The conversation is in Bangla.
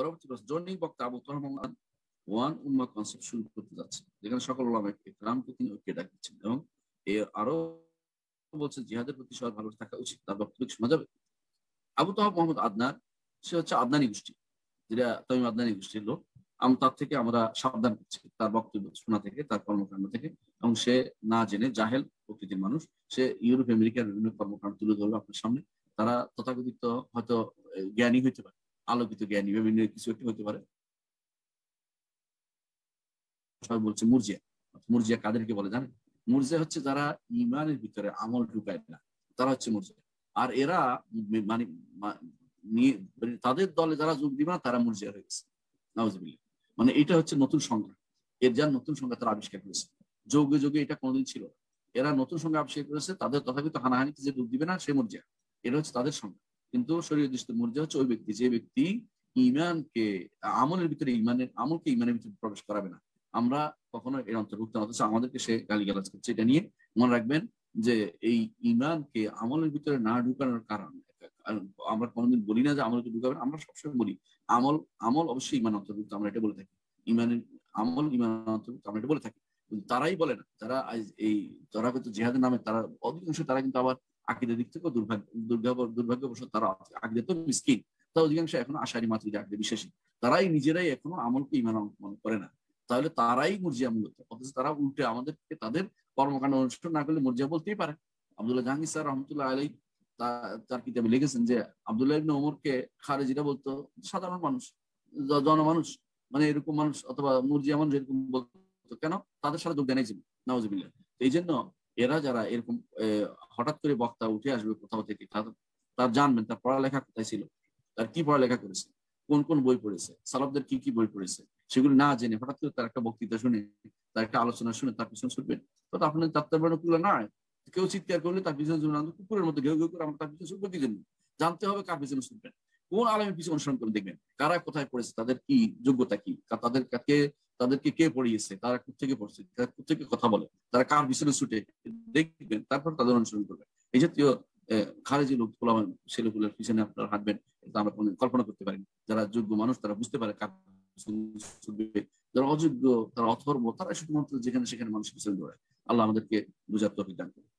পরবর্তী প্রশ্ন জনিক বক্তা আবু তোহা মোহাম্মদ ওয়ান উম্মা কনসেপ্ট শুরু করতে যাচ্ছে যেখানে সকল ওলামা ইকরামকে তিনি ঐক্যে ডাকছেন এবং এ আরো বলছে জিহাদের প্রতি সবার ভালো থাকা উচিত তার বক্তব্য শোনা যাবে আবু তোহা মোহাম্মদ আদনার সে হচ্ছে আদনানি গোষ্ঠী যেটা তমিম আদনানি গোষ্ঠীর লোক আমি তার থেকে আমরা সাবধান করছি তার বক্তব্য শোনা থেকে তার কর্মকাণ্ড থেকে এবং সে না জেনে জাহেল প্রকৃতির মানুষ সে ইউরোপ আমেরিকার বিভিন্ন কর্মকাণ্ড তুলে ধরলো আপনার সামনে তারা তথাকথিত হয়তো জ্ঞানী হইতে পারে আলোকিত জ্ঞান বিভিন্ন কিছু একটি হতে পারে বলছে মুরজিয়া মুরজিয়া কাদেরকে বলে জানেন মুরজিয়া হচ্ছে যারা ইমানের ভিতরে আমল ঢুকায় না তারা হচ্ছে মুরজিয়া আর এরা মানে, মানে তাদের দলে যারা যোগ দিবে না তারা মুরজিয়া হয়ে গেছে নাউজবিল্লা মানে এটা হচ্ছে নতুন সংজ্ঞা এর যার নতুন সংজ্ঞা তারা আবিষ্কার করেছে যোগে যোগে এটা কোনোদিন ছিল এরা নতুন সংজ্ঞা আবিষ্কার করেছে তাদের তথাপি তো হানাহানিতে যে যোগ দিবে না সে মুরজিয়া এটা হচ্ছে তাদের সংজ্ঞা কিন্তু শরীর দৃষ্ট মর্যাদা হচ্ছে ওই ব্যক্তি যে ব্যক্তি ইমানকে আমলের ভিতরে ইমানের আমলকে ইমানের ভিতরে প্রবেশ করাবে না আমরা কখনো এর অন্তর্ভুক্ত না হচ্ছে আমাদেরকে সে গালাজ করছে এটা নিয়ে মনে রাখবেন যে এই ইমানকে আমলের ভিতরে না ঢুকানোর কারণ আমরা কোনোদিন বলি না যে আমলকে ঢুকাবেন আমরা সবসময় বলি আমল আমল অবশ্যই ইমান অন্তর্ভুক্ত আমরা এটা বলে থাকি ইমানের আমল ইমান অন্তর্ভুক্ত আমরা এটা বলে থাকি তারাই বলে না তারা এই তারা কিন্তু জেহাদের নামে তারা অধিকাংশ তারা কিন্তু আবার আকিদের দিক থেকে দুর্ভাগ্য দুর্ভাগ্যবশত তারা আকিদের তো মিসকিন তা অধিকাংশ এখনো আশারি মাতৃক আকিদে বিশ্বাসী তারাই নিজেরাই এখনো আমলকে ইমান মনে করে না তাহলে তারাই মুরজিয়া মূলত অথচ তারা উল্টে আমাদেরকে তাদের কর্মকাণ্ড অনুষ্ঠান না করলে মুরজিয়া বলতেই পারে আবদুল্লাহ জাহাঙ্গীর স্যার রহমতুল্লাহ আলাই তার কিতাবে লিখেছেন যে আবদুল্লাহ ইবিন ওমরকে খারেজিরা বলতো সাধারণ মানুষ জনমানুষ মানে এরকম মানুষ অথবা মুরজিয়া মানুষ এরকম বলতো কেন তাদের সাথে যোগ দেয় নাই নওয়াজ এই জন্য এরা যারা এরকম হঠাৎ করে বক্তা উঠে আসবে কোথাও থেকে তার জানবেন তার পড়ালেখা কোথায় ছিল তার কি পড়ালেখা করেছে কোন কোন বই পড়েছে সালবদের কি কি বই পড়েছে সেগুলি না জেনে হঠাৎ করে তার একটা বক্তৃতা শুনে তার একটা আলোচনা শুনে তার পিছনে ছুটবেন তো আপনার যাত্রাবাণীগুলো মানে নয় কেউ চিৎকার করলে তার পিছনে ছুটবেন কুকুরের মতো ঘেউ ঘেউ করে আমরা তার পিছনে ছুটবো কি জন্য জানতে হবে কার পিছনে ছুটবেন কোন আলমের পিছনে অনুসরণ করে দেখবেন কারা কোথায় পড়েছে তাদের কি যোগ্যতা কি তাদের কাকে তাদেরকে কে পড়িয়েছে তারা থেকে পড়ছে তারা থেকে কথা বলে তারা কার পিছনে ছুটে দেখবেন তারপর তাদের অনুসরণ করবেন এই জাতীয় খারেজি লোক গুলো আমার ছেলেগুলোর পিছনে আপনার হাঁটবেন এটা আমরা কোনো কল্পনা করতে পারি যারা যোগ্য মানুষ তারা বুঝতে পারে কার যারা অযোগ্য তারা অথর্ব তারা শুধুমাত্র যেখানে সেখানে মানুষ পিছনে দৌড়ায় আল্লাহ আমাদেরকে বুঝার তফিক দান করে